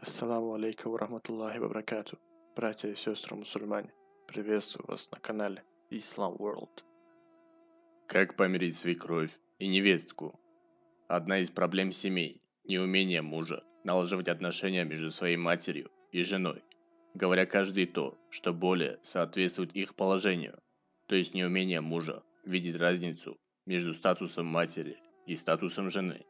Ассаламу алейкум рахматуллахи вабракату. Братья и сестры мусульмане, приветствую вас на канале Islam World. Как помирить свекровь и невестку? Одна из проблем семей – неумение мужа налаживать отношения между своей матерью и женой, говоря каждый то, что более соответствует их положению, то есть неумение мужа видеть разницу между статусом матери и статусом жены.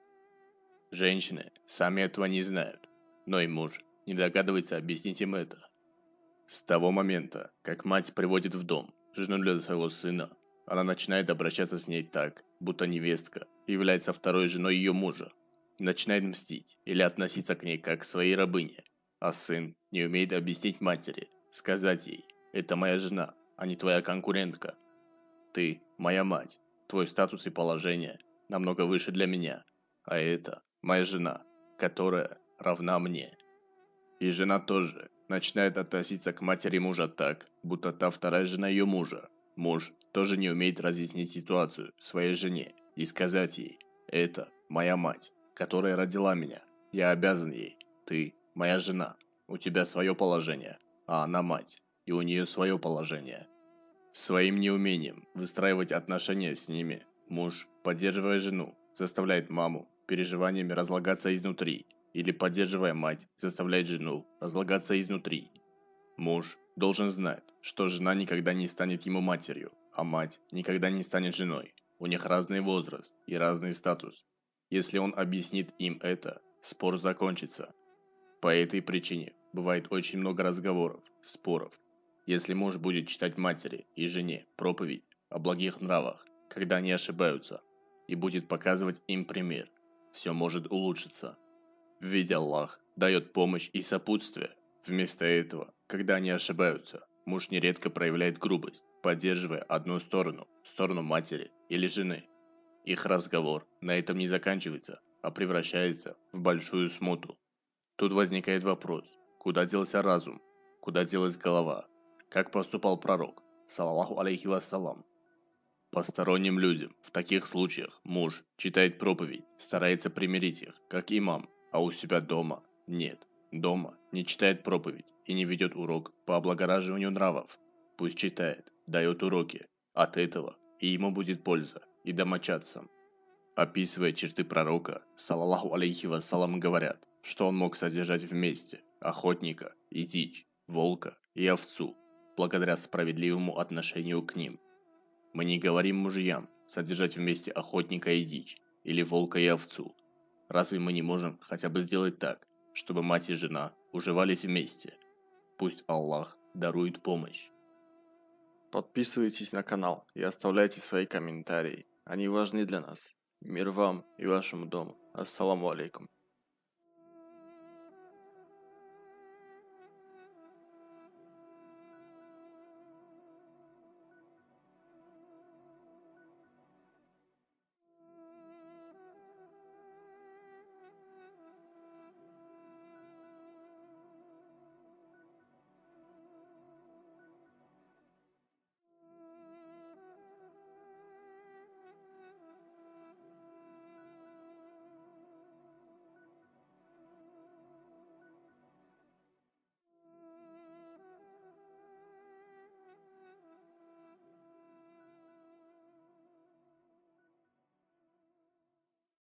Женщины сами этого не знают, но и муж не догадывается объяснить им это. С того момента, как мать приводит в дом жену для своего сына, она начинает обращаться с ней так, будто невестка является второй женой ее мужа, начинает мстить или относиться к ней как к своей рабыне, а сын не умеет объяснить матери, сказать ей «это моя жена, а не твоя конкурентка». «Ты моя мать, твой статус и положение намного выше для меня, а это моя жена, которая равна мне. И жена тоже начинает относиться к матери мужа так, будто та вторая жена ее мужа. Муж тоже не умеет разъяснить ситуацию своей жене и сказать ей «Это моя мать, которая родила меня. Я обязан ей. Ты моя жена. У тебя свое положение, а она мать, и у нее свое положение». Своим неумением выстраивать отношения с ними, муж, поддерживая жену, заставляет маму переживаниями разлагаться изнутри – или поддерживая мать, заставляет жену разлагаться изнутри. Муж должен знать, что жена никогда не станет ему матерью, а мать никогда не станет женой. У них разный возраст и разный статус. Если он объяснит им это, спор закончится. По этой причине бывает очень много разговоров, споров. Если муж будет читать матери и жене проповедь о благих нравах, когда они ошибаются, и будет показывать им пример, все может улучшиться. Ведь Аллах дает помощь и сопутствие. Вместо этого, когда они ошибаются, муж нередко проявляет грубость, поддерживая одну сторону, сторону матери или жены. Их разговор на этом не заканчивается, а превращается в большую смуту. Тут возникает вопрос, куда делся разум, куда делась голова, как поступал пророк, салаллаху алейхи вассалам. Посторонним людям в таких случаях муж читает проповедь, старается примирить их, как имам, а у себя дома нет. Дома не читает проповедь и не ведет урок по облагораживанию нравов. Пусть читает, дает уроки. От этого и ему будет польза, и домочадцам. Описывая черты пророка, салаллаху алейхи вассалам говорят, что он мог содержать вместе охотника и дичь, волка и овцу, благодаря справедливому отношению к ним. Мы не говорим мужьям содержать вместе охотника и дичь, или волка и овцу, Разве мы не можем хотя бы сделать так, чтобы мать и жена уживались вместе? Пусть Аллах дарует помощь. Подписывайтесь на канал и оставляйте свои комментарии. Они важны для нас. Мир вам и вашему дому. Ассаламу алейкум.